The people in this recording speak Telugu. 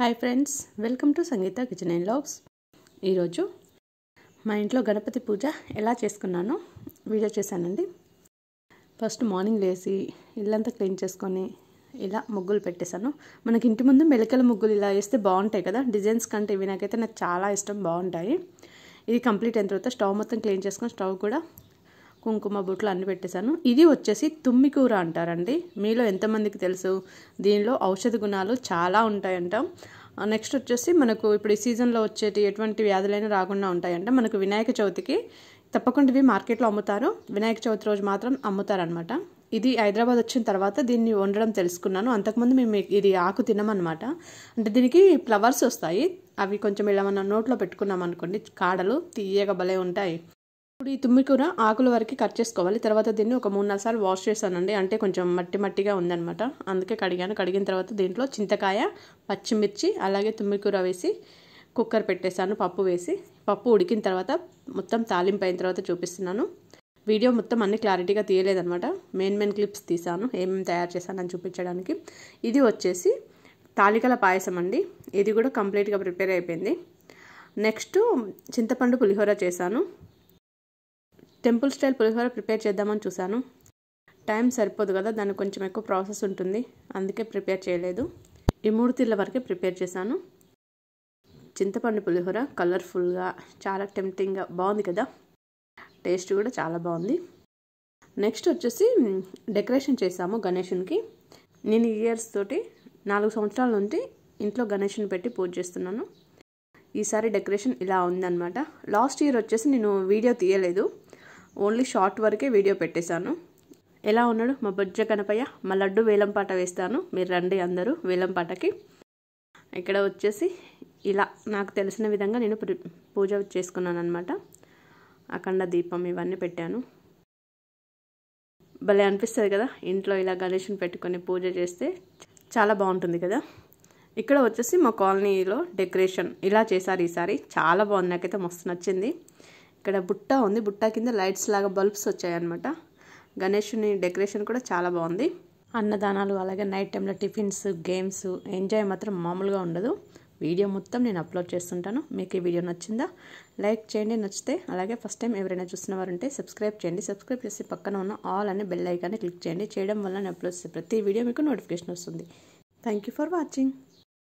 hi friends welcome to Sangeetha kitchen and logs ఈరోజు మా ఇంట్లో గణపతి పూజ ఎలా చేసుకున్నానో వీడియో చేశానండి ఫస్ట్ మార్నింగ్ లేచి ఇల్లంతా క్లీన్ చేసుకొని ఇలా ముగ్గులు పెట్టేశాను మనకి ఇంటి ముందు మెలకల ముగ్గులు ఇలా వేస్తే బాగుంటాయి కదా డిజైన్స్ కంటే ఇవి నాకైతే నాకు చాలా ఇష్టం బాగుంటాయి ఇది కంప్లీట్ అయిన తర్వాత స్టవ్ మొత్తం క్లీన్ చేసుకొని స్టవ్ కూడా కుంకుమ బుట్లు అన్ని పెట్టేశాను ఇది వచ్చేసి తుమ్మి కూర అంటారండి మీలో ఎంతమందికి తెలుసు దీనిలో ఔషధ గుణాలు చాలా ఉంటాయంట నెక్స్ట్ వచ్చేసి మనకు ఇప్పుడు ఈ సీజన్లో వచ్చేటి ఎటువంటి వ్యాధులైనా రాకుండా ఉంటాయంట మనకు వినాయక చవితికి తప్పకుండా ఇవి మార్కెట్లో అమ్ముతారు వినాయక చవితి రోజు మాత్రం అమ్ముతారనమాట ఇది హైదరాబాద్ వచ్చిన తర్వాత దీన్ని వండడం తెలుసుకున్నాను అంతకుముందు మేము ఇది ఆకు తినమన్నమాట అంటే దీనికి ఫ్లవర్స్ వస్తాయి అవి కొంచెం ఇలా మనం నోట్లో పెట్టుకున్నాం అనుకోండి కాడలు తీయగా భలే ఉంటాయి ఇప్పుడు ఈ తుమ్మికూర ఆకుల వరకు కట్ చేసుకోవాలి తర్వాత దీన్ని ఒక మూడు నాలుగు సార్లు వాష్ చేశానండి అంటే కొంచెం మట్టి మట్టిగా ఉందనమాట అందుకే కడిగాను కడిగిన తర్వాత దీంట్లో చింతకాయ పచ్చిమిర్చి అలాగే తుమ్మి కూర వేసి కుక్కర్ పెట్టేశాను పప్పు వేసి పప్పు ఉడికిన తర్వాత మొత్తం తాలింపు అయిన తర్వాత చూపిస్తున్నాను వీడియో మొత్తం అన్ని క్లారిటీగా తీయలేదనమాట మెయిన్ మెయిన్ క్లిప్స్ తీసాను ఏమేమి తయారు చేశానని చూపించడానికి ఇది వచ్చేసి తాలికల పాయసం అండి ఇది కూడా కంప్లీట్గా ప్రిపేర్ అయిపోయింది నెక్స్ట్ చింతపండు పులిహోర చేశాను టెంపుల్ స్టైల్ పులిహోర ప్రిపేర్ చేద్దామని చూశాను టైం సరిపోదు కదా దానికి కొంచెం ఎక్కువ ప్రాసెస్ ఉంటుంది అందుకే ప్రిపేర్ చేయలేదు ఈ మూడు తీర్ల వరకే ప్రిపేర్ చేశాను చింతపండు పులిహోర కలర్ఫుల్గా చాలా టెంప్టింగ్గా బాగుంది కదా టేస్ట్ కూడా చాలా బాగుంది నెక్స్ట్ వచ్చేసి డెకరేషన్ చేసాము గణేషునికి నేను ఇయర్స్ తోటి నాలుగు సంవత్సరాల నుండి ఇంట్లో గణేషుని పెట్టి పూజ చేస్తున్నాను ఈసారి డెకరేషన్ ఇలా ఉందన్నమాట లాస్ట్ ఇయర్ వచ్చేసి నేను వీడియో తీయలేదు ఓన్లీ షార్ట్ వరకే వీడియో పెట్టేశాను ఎలా ఉన్నాడు మా బుజ్జ కనపయ్య మా లడ్డు వేలంపాట వేస్తాను మీరు రండి అందరూ వేలంపాటకి ఇక్కడ వచ్చేసి ఇలా నాకు తెలిసిన విధంగా నేను పూజ చేసుకున్నాను అనమాట అఖండ దీపం ఇవన్నీ పెట్టాను భలే అనిపిస్తుంది కదా ఇంట్లో ఇలా గణేష్ని పెట్టుకొని పూజ చేస్తే చాలా బాగుంటుంది కదా ఇక్కడ వచ్చేసి మా కాలనీలో డెకరేషన్ ఇలా చేశారు ఈసారి చాలా బాగుంది నాకైతే మస్తు నచ్చింది ఇక్కడ బుట్ట ఉంది బుట్ట కింద లైట్స్ లాగా బల్బ్స్ వచ్చాయన్నమాట గణేషుని డెకరేషన్ కూడా చాలా బాగుంది అన్నదానాలు అలాగే నైట్ టైంలో టిఫిన్స్ గేమ్స్ ఎంజాయ్ మాత్రం మామూలుగా ఉండదు వీడియో మొత్తం నేను అప్లోడ్ చేస్తుంటాను మీకు ఈ వీడియో నచ్చిందా లైక్ చేయండి నచ్చితే అలాగే ఫస్ట్ టైం ఎవరైనా ఉంటే సబ్స్క్రైబ్ చేయండి సబ్స్క్రైబ్ చేసి పక్కన ఉన్న ఆల్ అనే బెల్ ఐకాన్ని క్లిక్ చేయండి చేయడం వల్ల నేను అప్లోడ్ చేసే ప్రతి వీడియో మీకు నోటిఫికేషన్ వస్తుంది థ్యాంక్ ఫర్ వాచింగ్